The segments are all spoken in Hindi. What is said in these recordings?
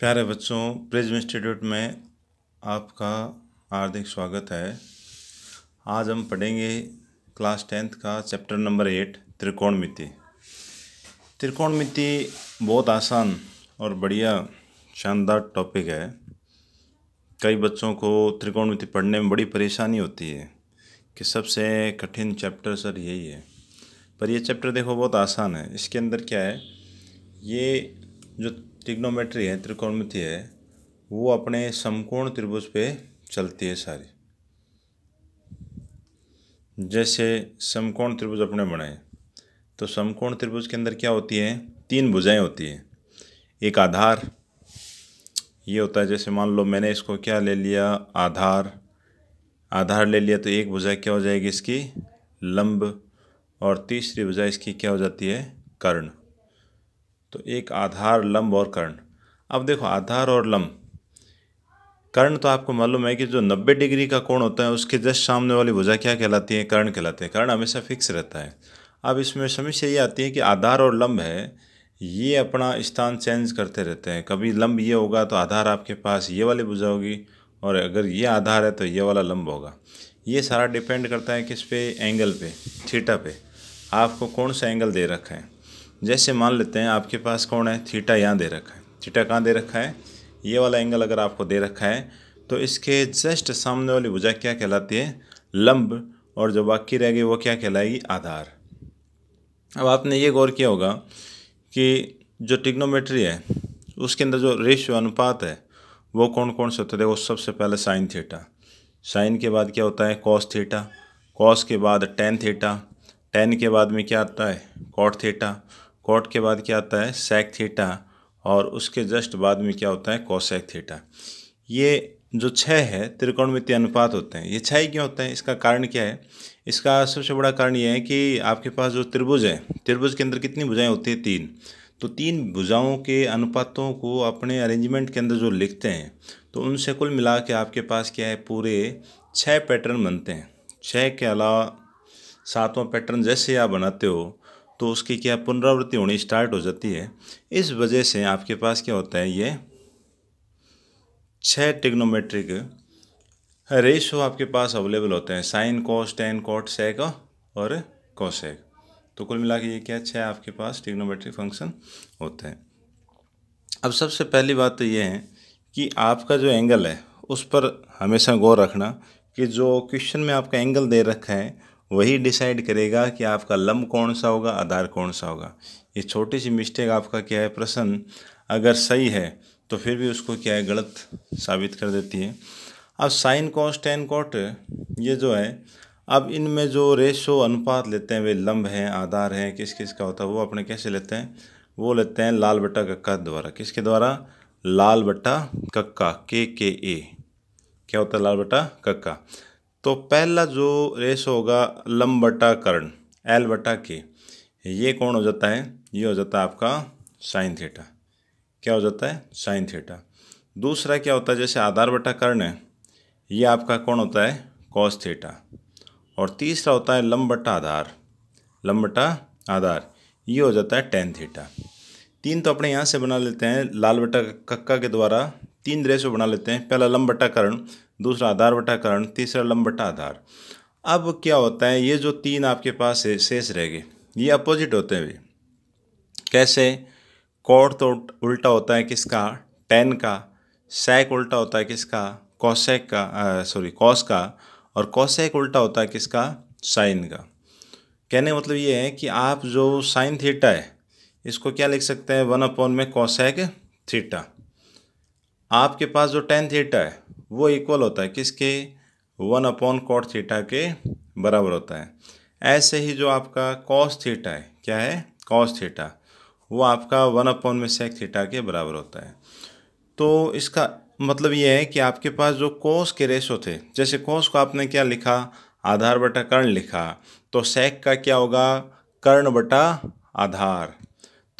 प्यारे बच्चों प्रिज्म इंस्टीट्यूट में आपका हार्दिक स्वागत है आज हम पढ़ेंगे क्लास टेंथ का चैप्टर नंबर एट त्रिकोणमिति त्रिकोणमिति बहुत आसान और बढ़िया शानदार टॉपिक है कई बच्चों को त्रिकोणमिति पढ़ने में बड़ी परेशानी होती है कि सबसे कठिन चैप्टर सर यही है पर यह चैप्टर देखो बहुत आसान है इसके अंदर क्या है ये जो ट्रिग्नोमेट्री है त्रिकोणमिति है वो अपने समकोण त्रिभुज पे चलती है सारी जैसे समकोण त्रिभुज अपने बनाए तो समकोण त्रिभुज के अंदर क्या होती है तीन भुजाएं होती हैं एक आधार ये होता है जैसे मान लो मैंने इसको क्या ले लिया आधार आधार ले लिया तो एक भुजा क्या हो जाएगी इसकी लंब और तीसरी भुजा इसकी क्या हो जाती है कर्ण तो एक आधार लम्ब और कर्ण अब देखो आधार और लम्ब कर्ण तो आपको मालूम है कि जो 90 डिग्री का कोण होता है उसके जस्ट सामने वाली भुजा क्या कहलाती है कर्ण कहलाते हैं कर्ण हमेशा फिक्स रहता है अब इसमें समस्या ये आती है कि आधार और लम्ब है ये अपना स्थान चेंज करते रहते हैं कभी लम्ब ये होगा तो आधार आपके पास ये वाली भुजा होगी और अगर ये आधार है तो ये वाला लम्ब होगा ये सारा डिपेंड करता है किस पे एंगल पे थीटा पे आपको कौन सा एंगल दे रखा है जैसे मान लेते हैं आपके पास कौन है थीटा यहाँ दे रखा है थीटा कहाँ दे रखा है ये वाला एंगल अगर आपको दे रखा है तो इसके जस्ट सामने वाली भुजा क्या कहलाती है लंब और जो बाकी रह गई वो क्या कहलाएगी आधार अब आपने ये गौर किया होगा कि जो टिग्नोमेट्री है उसके अंदर जो रेशियो अनुपात है वो कौन कौन से होते थे वो सबसे पहले साइन थीटा साइन के बाद क्या होता है कॉस थीटा कॉस के बाद टेन थीटा टेन के बाद में क्या आता है कॉट थीटा कॉट के बाद क्या आता है सैक थीटा और उसके जस्ट बाद में क्या होता है कौशैक थीटा ये जो छः है त्रिकोणमितीय अनुपात होते हैं ये छः ही क्यों होते हैं इसका कारण क्या है इसका सबसे बड़ा कारण यह है कि आपके पास जो त्रिभुज है त्रिभुज के अंदर कितनी भुजाएं होती हैं तीन तो तीन भुजाओं के अनुपातों को अपने अरेंजमेंट के अंदर जो लिखते हैं तो उनसे कुल मिला के आपके पास क्या है पूरे छः पैटर्न बनते हैं छः के अलावा सातवां पैटर्न जैसे आप बनाते हो तो उसकी क्या पुनरावृत्ति होनी स्टार्ट हो जाती है इस वजह से आपके पास क्या होता है ये छः टिग्नोमेट्रिक रेशो आपके पास अवेलेबल होते हैं sine cos tan cot sec और कॉसेक तो कुल मिला के ये क्या छः आपके पास टिग्नोमेट्रिक फंक्शन होते हैं अब सबसे पहली बात तो ये है कि आपका जो एंगल है उस पर हमेशा गौर रखना कि जो क्वेश्चन में आपका एंगल दे रखा है वही डिसाइड करेगा कि आपका लम्ब कौन सा होगा आधार कौन सा होगा ये छोटी सी मिस्टेक आपका क्या है प्रश्न अगर सही है तो फिर भी उसको क्या है गलत साबित कर देती है अब साइन कॉस टेन कॉट ये जो है अब इनमें जो रेशो अनुपात लेते हैं वे लंब हैं आधार हैं किस किस का होता है वो अपने कैसे लेते हैं वो लेते हैं लाल बट्टा कक्का द्वारा किसके द्वारा लाल बट्टा कक्का के के ए क्या होता है लाल बट्टा कक्का तो पहला जो रेस होगा लम बटा कर्ण एल बटा के ये कौन हो जाता है ये हो जाता है आपका साइन थीटा क्या हो जाता है साइन थीटा दूसरा क्या होता है जैसे आधार बटा कर्ण है ये आपका कौन होता है कॉस थीटा और तीसरा होता है लम बटा आधार लम बटा आधार ये हो जाता है टेन थीटा तीन तो अपने यहाँ से बना लेते हैं लाल बटा कक्का के द्वारा तीन रेशो बना लेते हैं पहला लंब बटाकरण दूसरा आधार बटाकरण करण तीसरा लंब बटा आधार अब क्या होता है ये जो तीन आपके पास है शेष रह गए ये अपोजिट होते हैं भी कैसे कोट तो उल्टा होता है किसका टेन का सैक उल्टा होता है किसका कौशैक का सॉरी कॉस का और कौशैक उल्टा होता है किसका साइन का कहने का मतलब ये है कि आप जो साइन थीटा है इसको क्या लिख सकते हैं वन अपॉन में कौशैक थीटा आपके पास जो टेन थीटा है वो इक्वल होता है किसके वन अपॉन कॉट थीटा के बराबर होता है ऐसे ही जो आपका कॉस थीटा है क्या है कॉस थीटा वो आपका वन अपॉन में सेक थीटा के बराबर होता है तो इसका मतलब ये है कि आपके पास जो कोस के रेशो थे जैसे कोस को आपने क्या लिखा आधार बटा कर्ण लिखा तो सेक का क्या होगा कर्ण बटा आधार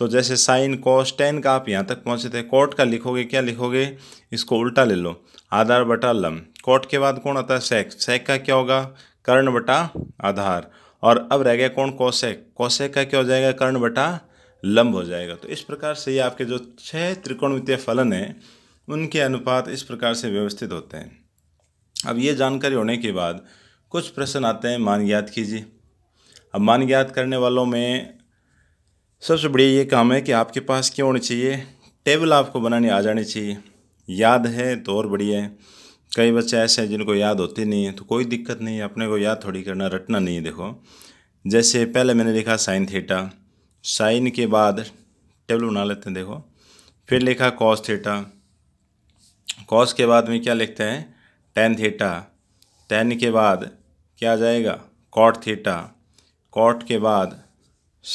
तो जैसे साइन कॉस टेन का आप यहाँ तक पहुँचे थे कोट का लिखोगे क्या लिखोगे इसको उल्टा ले लो आधार बटा लम कोट के बाद कौन आता है सेक सेक का क्या होगा कर्ण बटा आधार और अब रह गया कौन कौशेक कौशेक का क्या हो जाएगा कर्ण बटा लंब हो जाएगा तो इस प्रकार से ये आपके जो छह त्रिकोणमितीय फलन हैं उनके अनुपात इस प्रकार से व्यवस्थित होते हैं अब ये जानकारी होने के बाद कुछ प्रश्न आते हैं मान ज्ञात कीजिए अब मान ज्ञात करने वालों में सबसे बढ़िया ये काम है कि आपके पास क्या होनी चाहिए टेबल आपको बनानी आ जानी चाहिए याद है तो और बढ़िया है कई बच्चे ऐसे हैं जिनको याद होती नहीं है तो कोई दिक्कत नहीं है अपने को याद थोड़ी करना रटना नहीं है देखो जैसे पहले मैंने लिखा साइन थीटा साइन के बाद टेबल बना लेते हैं देखो फिर लिखा कॉस थीटा कॉस के बाद में क्या लिखते हैं टेन थीटा टेन के बाद क्या आ जाएगा कॉट थीटा कॉट के बाद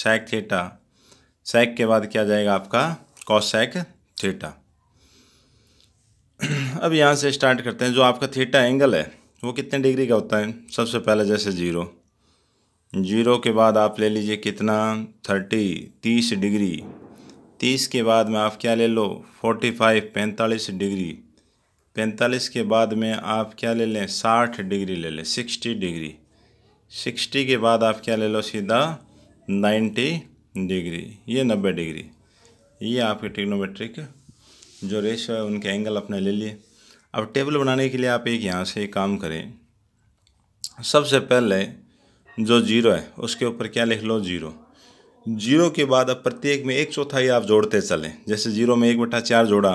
सैक थीटा सेक के बाद क्या जाएगा आपका कॉसैक थीटा अब यहाँ से स्टार्ट करते हैं जो आपका थीटा एंगल है वो कितने डिग्री का होता है सबसे पहले जैसे ज़ीरो जीरो के बाद आप ले लीजिए कितना थर्टी तीस डिग्री तीस के बाद में आप क्या ले लो फोर्टी फाइव पैंतालीस डिग्री पैंतालीस के बाद में आप क्या ले लें साठ डिग्री ले लें सिक्सटी डिग्री सिक्सटी के बाद आप क्या ले लो सीधा नाइन्टी डिग्री ये नब्बे डिग्री ये आपके टिग्नोमेट्रिक जो रेशो है उनके एंगल अपने ले लिए अब टेबल बनाने के लिए आप एक यहाँ से काम करें सबसे पहले जो जीरो है उसके ऊपर क्या लिख लो जीरो जीरो के बाद अब प्रत्येक में एक चौथाई आप जोड़ते चलें जैसे जीरो में एक बटा चार जोड़ा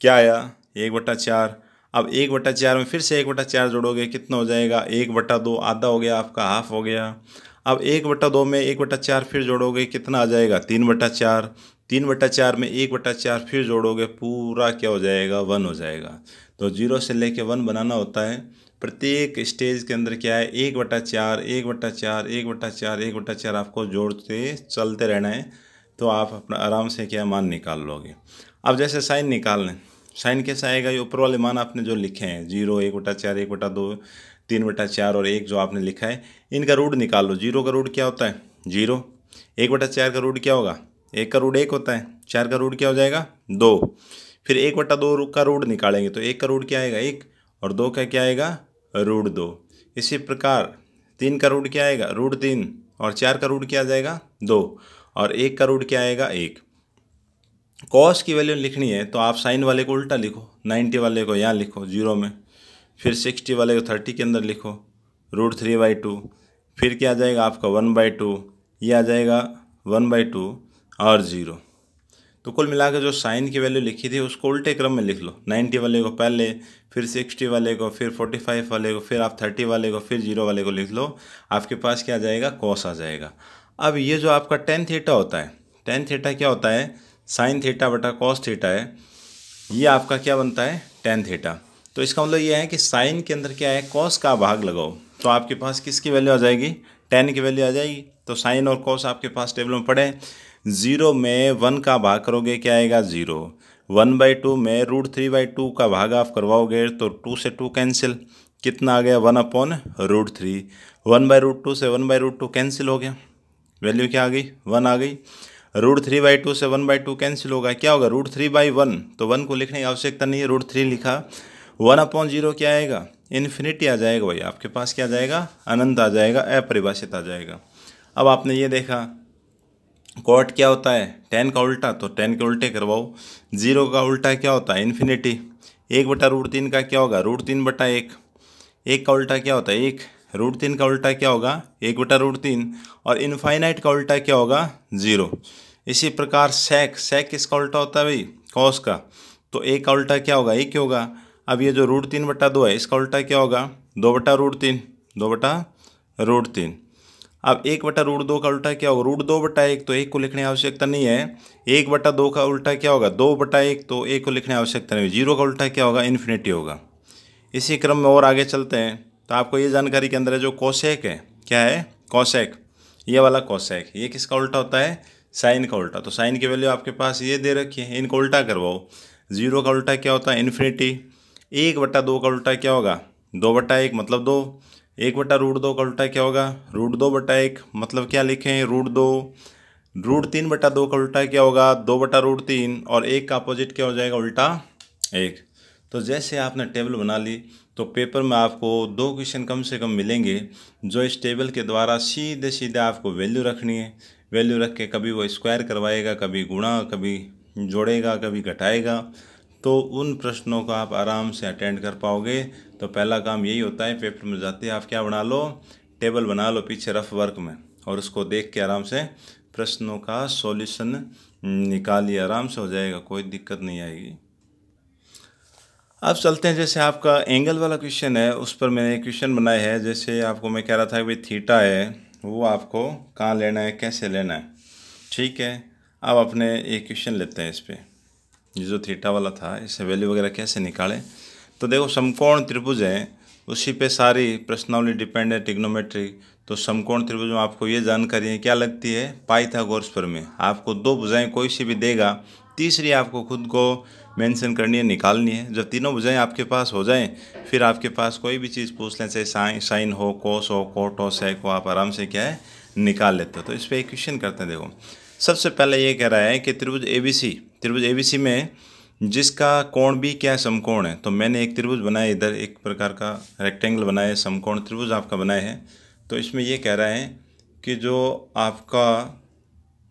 क्या आया एक बटा चार अब एक बटा चार में फिर से एक बटा चार जोड़ोगे कितना हो जाएगा एक बटा दो आधा हो गया आपका हाफ हो गया अब एक बटा दो में एक बटा चार फिर जोड़ोगे कितना आ जाएगा तीन बटा चार तीन बटा चार में एक बटा चार फिर जोड़ोगे पूरा क्या हो जाएगा वन हो जाएगा तो जीरो से लेके वन बनाना होता है प्रत्येक स्टेज के अंदर क्या है एक बटा चार एक बटा चार एक बटा चार एक बटा चार आपको जोड़ते चलते रहना है तो आप अपना आराम से क्या मान निकाल लोगे अब जैसे साइन निकाल लें साइन कैसा आएगा ये ऊपर वाले मान आपने जो लिखे हैं जीरो एक बटा चार एक बटा दो तीन बटा चार और एक जो आपने लिखा है इनका रूट निकाल लो जीरो का रूट क्या होता है जीरो एक बटा चार का रूट क्या होगा एक का रूट एक होता है चार का रूट क्या हो जाएगा दो फिर एक बटा दो का रूट निकालेंगे तो एक का रूट क्या आएगा एक और दो का क्या आएगा रूट दो इसी प्रकार तीन का रूट क्या आएगा रूट तीन और चार का रूट क्या आ जाएगा दो और एक का रूट क्या आएगा एक कॉस की वैल्यू लिखनी है तो आप साइन वाले को उल्टा लिखो नाइन्टी वाले को यहाँ लिखो जीरो में फिर सिक्सटी वाले को थर्टी के अंदर लिखो रूट थ्री बाई टू फिर क्या आ जाएगा आपका वन बाई टू ये आ जाएगा वन बाई टू और ज़ीरो तो कुल मिलाकर जो साइन की वैल्यू लिखी थी उसको उल्टे क्रम में लिख लो नाइन्टी वाले को पहले फिर सिक्सटी वाले को फिर फोर्टी फाइव वाले को फिर आप थर्टी वाले को फिर जीरो वाले को लिख लो आपके पास क्या आ जाएगा कॉस आ जाएगा अब ये जो आपका टेन थीटा होता है टेन थीटा क्या होता है साइन थीटा बटा कॉस थीटा है ये आपका क्या बनता है टेन थीटा तो इसका मतलब यह है कि साइन के अंदर क्या है कॉस का भाग लगाओ तो आपके पास किसकी वैल्यू आ जाएगी टेन की वैल्यू आ जाएगी तो साइन और कॉस आपके पास टेबल में पड़े ज़ीरो में वन का भाग करोगे क्या आएगा ज़ीरो वन बाई टू में रूट थ्री बाई टू का भाग आप करवाओगे तो टू से टू कैंसिल कितना आ गया one upon root three one by root two से one by root two cancel हो गया वैल्यू क्या आ गई वन आ गई रूट थ्री बाई टू से वन बाई टू कैंसिल होगा क्या होगा रूट थ्री बाई वन तो वन को लिखने की आवश्यकता नहीं है रूट थ्री लिखा वन अपॉन जीरो क्या आएगा इन्फिनिटी आ जाएगा भाई आपके पास क्या जाएगा अनंत आ जाएगा अपरिभाषित आ जाएगा अब आपने ये देखा कॉट क्या होता है टेन का उल्टा तो टेन के उल्टे करवाओ जीरो का उल्टा क्या होता है इन्फिनिटी एक बटा रूट तीन का क्या होगा रूट तीन बटा एक एक का उल्टा क्या होता है एक रूट तीन का उल्टा क्या होगा एक बटा रूट तीन और इनफाइनाइट का उल्टा क्या होगा जीरो इसी प्रकार सेक सेक किसका उल्टा होता है भाई कॉस का तो एक का उल्टा क्या होगा एक होगा अब ये जो रूट तीन बटा दो है इसका उल्टा क्या होगा दो बटा रूट तीन दो बटा रूट तीन अब एक बटा रूट दो का उल्टा क्या होगा रूट दो बटा एक तो एक को लिखने की आवश्यकता नहीं है एक बटा दो का उल्टा क्या होगा दो बटा एक तो एक को लिखने की आवश्यकता नहीं जीरो का उल्टा क्या होगा इन्फिनिटी होगा इसी क्रम में और आगे चलते हैं तो आपको ये जानकारी के अंदर है जो कौशेक है क्या है कौशेक ये वाला कौशेक ये किसका उल्टा होता है साइन का उल्टा तो साइन की वैल्यू आपके पास ये दे रखी है इनको उल्टा करवाओ जीरो का उल्टा क्या होता है इन्फिनिटी एक बट्टा दो का उल्टा क्या होगा दो बट्टा एक मतलब दो एक बट्टा रूट दो का उल्टा क्या होगा रूट दो बट्टा एक मतलब क्या लिखें रूट दो रूट तीन बट्टा दो का उल्टा क्या होगा दो बट्टा रूट तीन और एक का अपोजिट क्या हो जाएगा उल्टा एक तो जैसे आपने टेबल बना ली तो पेपर में आपको दो क्वेश्चन कम से कम मिलेंगे जो इस टेबल के द्वारा सीधे सीधे आपको वैल्यू रखनी है वैल्यू रख के कभी वो स्क्वायर करवाएगा कभी गुणा कभी जोड़ेगा कभी घटाएगा तो उन प्रश्नों को आप आराम से अटेंड कर पाओगे तो पहला काम यही होता है पेपर में जाते हैं आप क्या बना लो टेबल बना लो पीछे रफ वर्क में और उसको देख के आराम से प्रश्नों का सॉल्यूशन निकालिए आराम से हो जाएगा कोई दिक्कत नहीं आएगी अब चलते हैं जैसे आपका एंगल वाला क्वेश्चन है उस पर मैंने क्वेश्चन बनाया है जैसे आपको मैं कह रहा था भाई थीटा है वो आपको कहाँ लेना है कैसे लेना है ठीक है अब अपने एक क्वेश्चन लेते हैं इस पर ये जो थीटा वाला था इससे वैल्यू वगैरह कैसे निकालें तो देखो समकोण त्रिभुज है उसी पे सारी प्रश्नावली डिपेंड है टिग्नोमेट्री तो समकोण त्रिभुज में आपको ये जानकारी है क्या लगती है पाइथागोरस में आपको दो भुजाएं कोई सी भी देगा तीसरी आपको खुद को मेंशन करनी है निकालनी है जब तीनों भुजाएं आपके पास हो जाएं फिर आपके पास कोई भी चीज़ पूछ लें चाहे साइन साइन हो कोस हो कोट हो सैक हो आप आराम से क्या है निकाल लेते हो तो इस पर एक क्वेश्चन करते हैं देखो सबसे पहले ये कह रहा है कि त्रिभुज ए बी सी त्रिभुज ए में जिसका कोण भी क्या समकोण है तो मैंने एक त्रिभुज बनाया इधर एक प्रकार का रेक्टेंगल बनाया है समकोण त्रिभुज आपका बनाया है तो इसमें ये कह रहा है कि जो आपका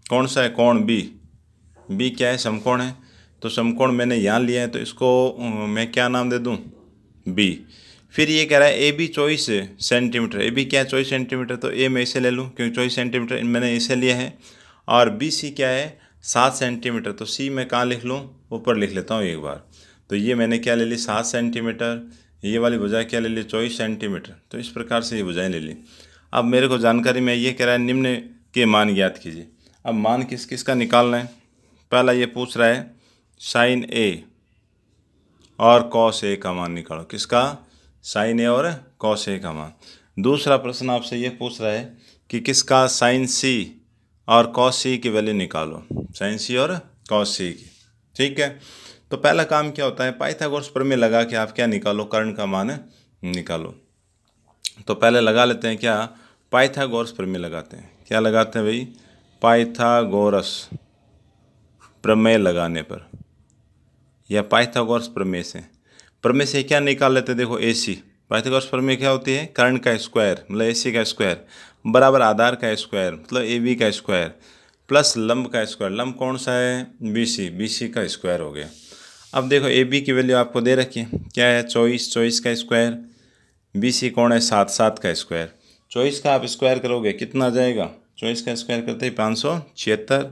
कौन सा है कोण बी बी क्या है समकोण है तो समकोण मैंने यहाँ लिया है तो इसको मैं क्या नाम दे दूँ बी फिर ये कह रहा है ए बी चौबीस सेंटीमीटर ए बी क्या है चौबीस सेंटीमीटर तो ए मैं इसे ले लूँ क्योंकि चौबीस सेंटीमीटर मैंने इसे लिया है और बी सी क्या है सात सेंटीमीटर तो सी मैं कहाँ लिख लूँ ऊपर लिख लेता हूँ एक बार तो ये मैंने क्या ले ली सात सेंटीमीटर ये वाली भुजा क्या ले ली चौबीस सेंटीमीटर तो इस प्रकार से ये भुजाएँ ले ली अब मेरे को जानकारी में ये कह रहा है निम्न के मान ज्ञात कीजिए अब मान किस किस का निकालना है पहला ये पूछ रहा है साइन ए और कॉस ए का मान निकालो किसका साइन ए और कॉस ए का मान दूसरा प्रश्न आपसे ये पूछ रहा है कि किसका साइन सी और कॉस सी की वैल्यू निकालो साइन सी और कॉस सी की ठीक है तो पहला काम क्या होता है पाइथागोरस में लगा के आप क्या निकालो कर्ण का मान निकालो तो पहले लगा लेते हैं क्या पाइथागोरस में लगाते हैं क्या लगाते हैं भाई पाइथागोरस प्रमेय लगाने पर या पाइथागोरस प्रमेय से प्रमेय से क्या निकाल लेते हैं देखो ए सी पाइथागोरस प्रमेय क्या होती है करंट का स्क्वायर मतलब ए सी का स्क्वायर बराबर आधार का स्क्वायर मतलब ए बी का स्क्वायर प्लस लंब का स्क्वायर लंब कौन सा है बी सी बी सी का स्क्वायर हो गया अब देखो ए बी की वैल्यू आपको दे रखी है क्या है चौबीस चौबीस का स्क्वायर बी सी कौन है सात सात का स्क्वायर चौबीस का आप स्क्वायर करोगे कितना जाएगा चौबीस का स्क्वायर करते ही पाँच सौ छिहत्तर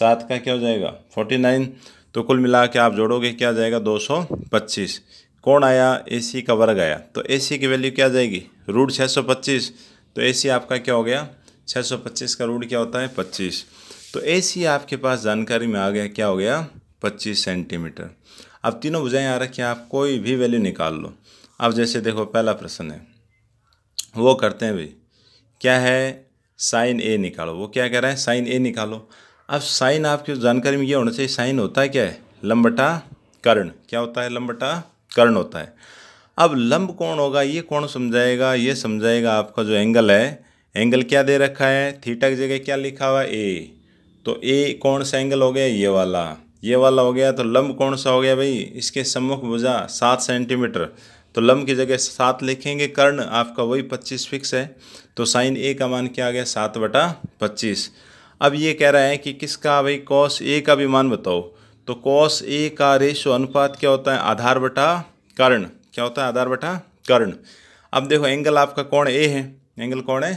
सात का क्या हो जाएगा फोर्टी नाइन तो कुल मिला के आप जोड़ोगे क्या जाएगा दो सौ पच्चीस कौन आया ए सी का वर्ग आया तो ए सी की वैल्यू क्या जाएगी रूट छः सौ पच्चीस तो ए सी आपका क्या हो गया 625 का रूट क्या होता है 25 तो ए सी आपके पास जानकारी में आ गया क्या हो गया 25 सेंटीमीटर अब तीनों बुझाएँ आ रखी आप कोई भी वैल्यू निकाल लो अब जैसे देखो पहला प्रश्न है वो करते हैं भाई क्या है साइन ए निकालो वो क्या कह रहे हैं साइन ए निकालो अब साइन आपकी जानकारी में ये होना चाहिए साइन होता है क्या है लंबटा कर्ण क्या होता है लंबटा कर्ण होता है अब लंब कौन होगा ये कौन समझाएगा ये समझाएगा आपका जो एंगल है एंगल क्या दे रखा है थीटा की जगह क्या लिखा हुआ ए तो ए कौन सा एंगल हो गया ये वाला ये वाला हो गया तो लंब कौन सा हो गया भाई इसके सम्मुख भुजा सात सेंटीमीटर तो लंब की जगह सात लिखेंगे कर्ण आपका वही पच्चीस फिक्स है तो साइन ए का मान क्या आ गया सात बटा पच्चीस अब ये कह रहा है कि किसका भाई कॉस ए का भी मान बताओ तो कॉस ए का रेशो अनुपात क्या होता है आधार बटा कर्ण क्या होता है आधार बटा कर्ण अब देखो एंगल आपका कोण ए है एंगल कोण है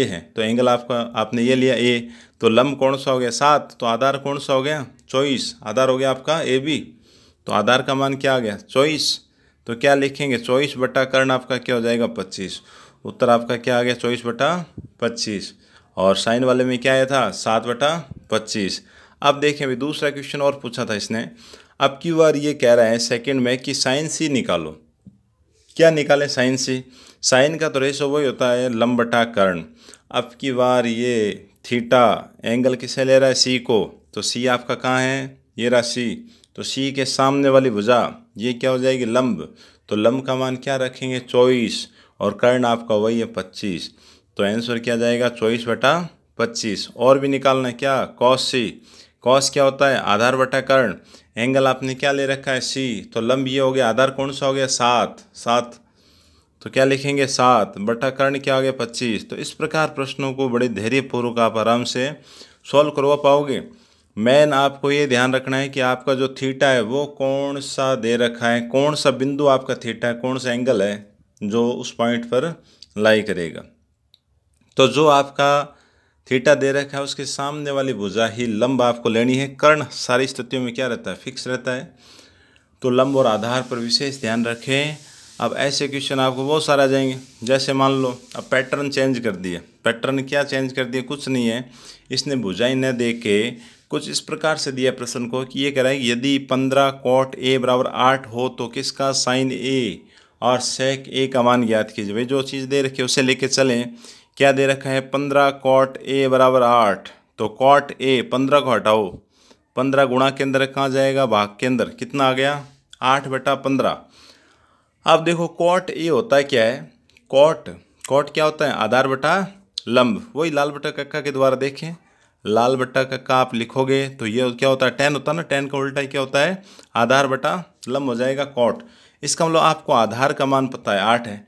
ए है तो एंगल आपका आपने ये लिया ए तो लंब कौन सा हो गया सात तो आधार कौन सा हो गया चौबीस आधार हो गया आपका ए बी तो आधार का मान क्या आ गया चौबीस तो क्या लिखेंगे चौबीस बटा कर्ण आपका क्या हो जाएगा पच्चीस उत्तर आपका क्या आ गया चौबीस बटा पच्चीस और साइन वाले में क्या आया था सात बटा पच्चीस अब देखें अभी दूसरा क्वेश्चन और पूछा था इसने अब की बार ये कह रहा है सेकंड में कि साइन सी निकालो क्या निकालें साइन से साइन का तो रेशो वही होता है लम्बटा कर्ण अब की बार ये थीटा एंगल किसे ले रहा है सी को तो सी आपका कहाँ है ये रहा सी तो सी के सामने वाली भुजा ये क्या हो जाएगी लंब तो लंब का मान क्या रखेंगे चौबीस और कर्ण आपका वही है पच्चीस तो आंसर क्या जाएगा चौबीस बटा पच्चीस और भी निकालना है क्या कॉस सी कॉस क्या होता है आधार बटा कर्ण एंगल आपने क्या ले रखा है सी तो लंब ये हो गया आधार कौन सा हो गया सात सात तो क्या लिखेंगे सात बटा कर्ण क्या हो गया पच्चीस तो इस प्रकार प्रश्नों को बड़े धैर्यपूर्वक आप आराम से सॉल्व करवा पाओगे मैन आपको ये ध्यान रखना है कि आपका जो थीटा है वो कौन सा दे रखा है कौन सा बिंदु आपका थीटा है कौन सा एंगल है जो उस पॉइंट पर लाई करेगा तो जो आपका थीटा दे रखा है उसके सामने वाली भुजा ही लंब आपको लेनी है कर्ण सारी स्थितियों में क्या रहता है फिक्स रहता है तो लंब और आधार पर विशेष ध्यान रखें अब ऐसे क्वेश्चन आपको बहुत सारे आ जाएंगे जैसे मान लो अब पैटर्न चेंज कर दिए पैटर्न क्या चेंज कर दिया कुछ नहीं है इसने भुजाई न दे के कुछ इस प्रकार से दिया प्रश्न को कि ये कह रहा है यदि पंद्रह कोट ए बराबर आठ हो तो किसका साइन ए और सेक ए का मान ज्ञात कीजिए भाई जो चीज़ दे रखी है उसे लेके चलें क्या दे रखा है पंद्रह कॉट ए बराबर आठ तो कॉट ए पंद्रह को हटाओ पंद्रह गुणा के अंदर कहाँ जाएगा भाग के अंदर कितना आ गया आठ बटा पंद्रह अब देखो कॉट ए होता है क्या है कॉट कॉट क्या होता है आधार बटा लंब वही लाल बटा कक्का के द्वारा देखें लाल बट्टा कक्का आप लिखोगे तो ये क्या होता है टेन होता है ना टेन का उल्टा क्या होता है आधार बटा लंब हो जाएगा कॉट इसका मतलब आपको आधार का मान पता है आठ है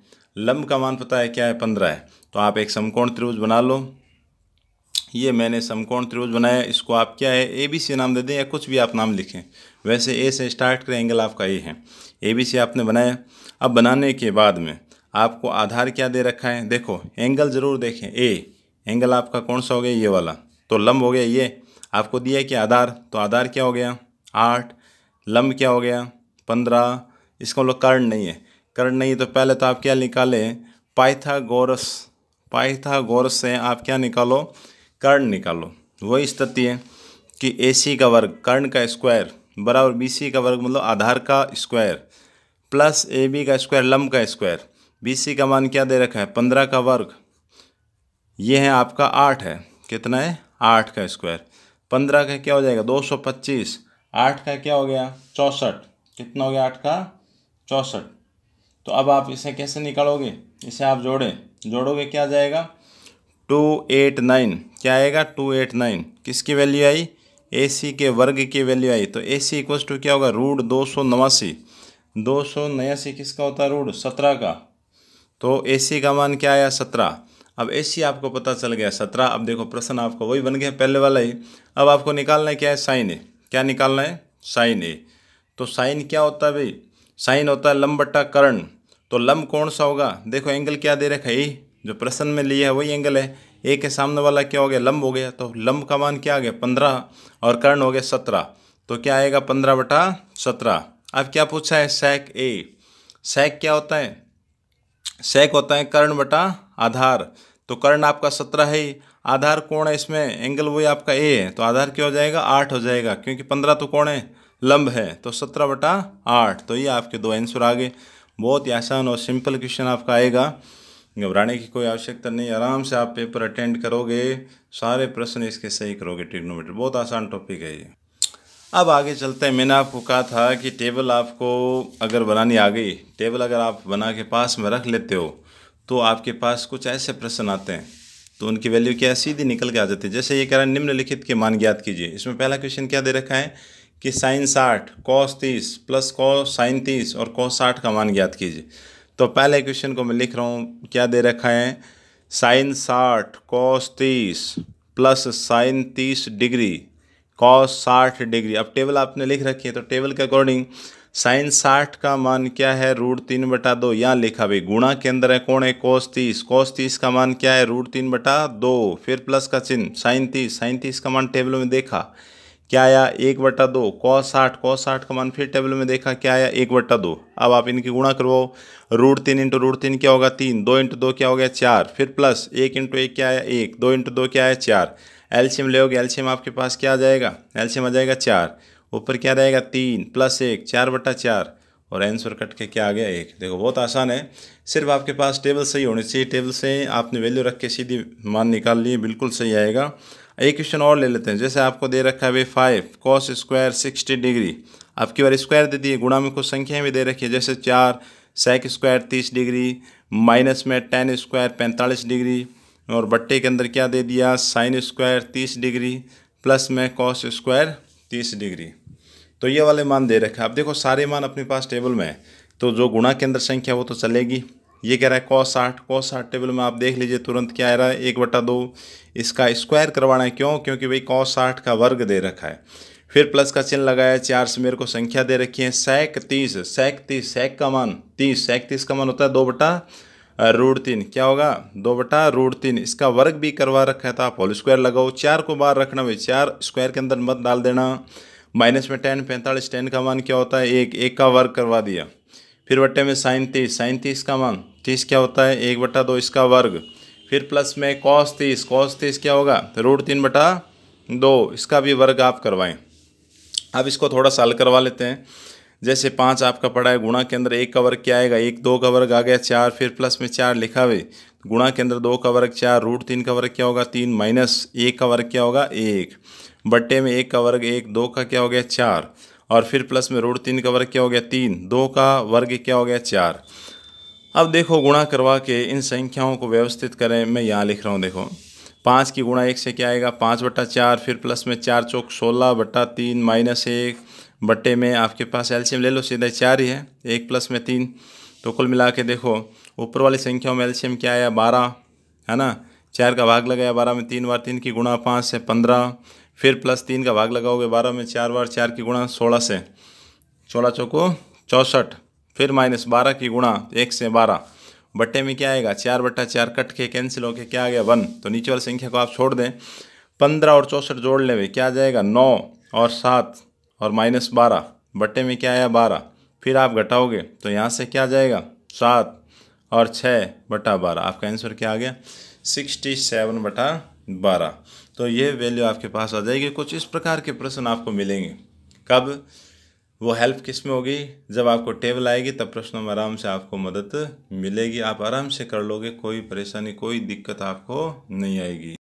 लंब का मान पता है क्या है पंद्रह है तो आप एक समकोण त्रिभुज बना लो ये मैंने समकोण त्रिभुज बनाया इसको आप क्या है ए बी सी नाम दे दें या कुछ भी आप नाम लिखें वैसे ए से स्टार्ट करें एंगल आपका ए है ए बी सी आपने बनाया अब बनाने के बाद में आपको आधार क्या दे रखा है देखो एंगल ज़रूर देखें ए एंगल आपका कौन सा हो गया ये वाला तो लंब हो गया ये आपको दिया कि आधार तो आधार क्या हो गया आठ लंब क्या हो गया पंद्रह इसका हम मतलब लोग कर्ण नहीं है कर्ण नहीं है तो पहले तो आप क्या निकालें पाइथागोरस पाइथागोरस से आप क्या निकालो कर्ण निकालो वही स्थिति है कि ए सी का वर्ग कर्ण का स्क्वायर बराबर बी सी का वर्ग मतलब आधार का स्क्वायर प्लस ए बी का स्क्वायर लम्ब का स्क्वायर बी सी का मान क्या दे रखा है पंद्रह का वर्ग ये है आपका आठ है कितना है आठ का स्क्वायर पंद्रह का क्या हो जाएगा दो सौ पच्चीस आठ का क्या हो गया चौंसठ कितना हो गया आठ का चौंसठ तो अब आप इसे कैसे निकालोगे इसे आप जोड़ें जोड़ोगे क्या जाएगा टू एट नाइन क्या आएगा टू एट नाइन किसकी वैल्यू आई ए सी के वर्ग की वैल्यू आई तो ए सी इक्वस टू क्या होगा रूट दो सौ नवासी दो सौ नयासी किसका होता है रूट सत्रह का तो ए सी का मान क्या आया सत्रह अब ए सी आपको पता चल गया सत्रह अब देखो प्रश्न आपको वही बन गया पहले वाला ही अब आपको निकालना है क्या है साइन ए क्या निकालना है साइन ए तो साइन क्या होता है भाई साइन होता है लंबट्टा करण तो लंब कौन सा होगा देखो एंगल क्या दे रखा है जो प्रश्न में लिया है वही एंगल है ए के सामने वाला क्या हो गया लंब हो गया तो लंब का मान क्या आ गया पंद्रह और कर्ण हो गया सत्रह तो क्या आएगा पंद्रह बटा सत्रह अब क्या पूछा है सैक ए सैक क्या होता है सैक होता है कर्ण बटा आधार तो कर्ण आपका सत्रह है आधार कोण है इसमें एंगल वही आपका ए है तो आधार क्या हो जाएगा आठ हो जाएगा क्योंकि पंद्रह तो कौन है लंब है तो सत्रह बटा आठ तो ये आपके दो आंसर आ गए बहुत ही आसान और सिंपल क्वेश्चन आपका आएगा घबराने की कोई आवश्यकता नहीं आराम से आप पेपर अटेंड करोगे सारे प्रश्न इसके सही करोगे ट्रिग्नोमीटर बहुत आसान टॉपिक है ये अब आगे चलते हैं मैंने आपको कहा था कि टेबल आपको अगर बनानी आ गई टेबल अगर आप बना के पास में रख लेते हो तो आपके पास कुछ ऐसे प्रश्न आते हैं तो उनकी वैल्यू क्या है सीधी निकल के आ जाती है जैसे ये कह रहा है निम्नलिखित के मान ज्ञात कीजिए इसमें पहला क्वेश्चन क्या दे रखा है कि साइन साठ कॉस तीस प्लस कॉ साइन तीस और कॉ साठ का मान ज्ञात कीजिए तो पहले क्वेश्चन को मैं लिख रहा हूँ क्या दे रखा है साइन साठ कॉस तीस प्लस साइन तीस डिग्री कॉस साठ डिग्री अब टेबल आपने लिख रखी है तो टेबल के अकॉर्डिंग साइन साठ का मान क्या है रूट तीन बटा दो यहाँ लिखा भाई गुणा के अंदर है कौन है कॉस तीस कॉस तीस का मान क्या है रूट तीन बटा दो फिर प्लस का चिन्ह साइन तीस साइन तीस का मान टेबल में देखा क्या आया एक बट्टा दो कॉस साठ कॉस साठ का मान फिर टेबल में देखा क्या आया एक बट्टा दो अब आप इनकी गुणा करवाओ रूट तीन इंटू रूट तीन क्या होगा तीन दो इंटू दो क्या हो गया चार फिर प्लस एक इंटू एक क्या आया एक दो इंटू दो क्या आया चार एल्शियम लोगे एल्शियम आपके पास क्या आ जाएगा एल्शियम आ जाएगा चार ऊपर क्या रहेगा तीन प्लस एक चार बट्टा चार और आंसर कट के क्या आ गया एक देखो बहुत आसान है सिर्फ आपके पास टेबल सही होनी चाहिए टेबल से आपने वैल्यू रख के सीधी मान निकाल लिए बिल्कुल सही आएगा एक क्वेश्चन और ले लेते हैं जैसे आपको दे रखा है वे five cos square sixty degree आपकी बार स्क्वायर दे दिए गुणा में कुछ संख्याएं भी दे रखी है जैसे चार सेक स्क्वायर तीस डिग्री माइनस में टेन स्क्वायर पैंतालीस डिग्री और बट्टे के अंदर क्या दे दिया साइन स्क्वायर तीस डिग्री प्लस में कॉस स्क्वायर तीस डिग्री तो ये वाले मान दे रखे आप देखो सारे मान अपने पास टेबल में है तो जो गुणा के अंदर संख्या वो तो चलेगी ये कह रहा है कॉस आठ कॉस आठ टेबल में आप देख लीजिए तुरंत क्या आ रहा है एक बटा दो इसका स्क्वायर करवाना है क्यों क्योंकि भाई कॉस आठ का वर्ग दे रखा है फिर प्लस का चिन्ह लगाया चार से मेरे को संख्या दे रखी है सैक तीस सैक तीस सैक का मान तीस सैक तीस का मान होता है दो बटा रूट तीन क्या होगा दो बटा रूट तीन इसका वर्ग भी करवा रखा है तो आप होल स्क्वायर लगाओ चार को बाहर रखना भाई चार स्क्वायर के अंदर मत डाल देना माइनस में टेन पैंतालीस टेन का मान क्या होता है एक एक का वर्ग करवा दिया फिर बट्टे में साइन तीस साइन तीस का मान तीस क्या होता है एक बटा दो इसका वर्ग फिर प्लस में कॉस तीस कॉस तीस क्या होगा रूट तो तीन बटा दो इसका भी वर्ग आप करवाएं अब इसको थोड़ा सा हल करवा लेते हैं जैसे पाँच आपका पड़ा है गुणा के अंदर एक का वर्ग क्या आएगा एक दो का वर्ग आ गया चार फिर प्लस में चार लिखा हुए गुणा के अंदर दो का वर्ग चार रूट तीन का वर्ग क्या होगा तीन माइनस एक का वर्ग क्या होगा एक बट्टे में एक का वर्ग एक दो का क्या हो गया चार और फिर प्लस में रूट तीन का वर्ग क्या हो गया तीन दो का वर्ग क्या हो गया चार अब देखो गुणा करवा के इन संख्याओं को व्यवस्थित करें मैं यहाँ लिख रहा हूँ देखो पाँच की गुणा एक से क्या आएगा पाँच बट्टा चार फिर प्लस में चार चौक सोलह बट्टा तीन माइनस एक बट्टे में आपके पास एल्शियम ले लो सीधा चार ही है एक प्लस में तीन तो कुल मिला के देखो ऊपर वाली संख्याओं में एल्शियम क्या आया बारह है ना चार का भाग लगाया बारह में तीन बार तीन की गुणा पाँच से पंद्रह फिर प्लस तीन का भाग लगाओगे बारह में चार बार चार की गुणा सोलह से सोलह चौको चौंसठ फिर माइनस बारह की गुणा एक से बारह बट्टे में क्या आएगा चार बट्टा चार कट के कैंसिल होके क्या आ गया वन तो नीचे वाली संख्या को आप छोड़ दें पंद्रह और चौंसठ जोड़ लेवे क्या आ जाएगा नौ और सात और माइनस बारह बट्टे में क्या आया बारह फिर आप घटाओगे तो यहाँ से क्या जाएगा सात और छः बटा बारह आपका आंसर क्या आ गया सिक्सटी सेवन बटा बारह तो ये वैल्यू आपके पास आ जाएगी कुछ इस प्रकार के प्रश्न आपको मिलेंगे कब वो हेल्प किस में होगी जब आपको टेबल आएगी तब प्रश्नों में आराम से आपको मदद मिलेगी आप आराम से कर लोगे कोई परेशानी कोई दिक्कत आपको नहीं आएगी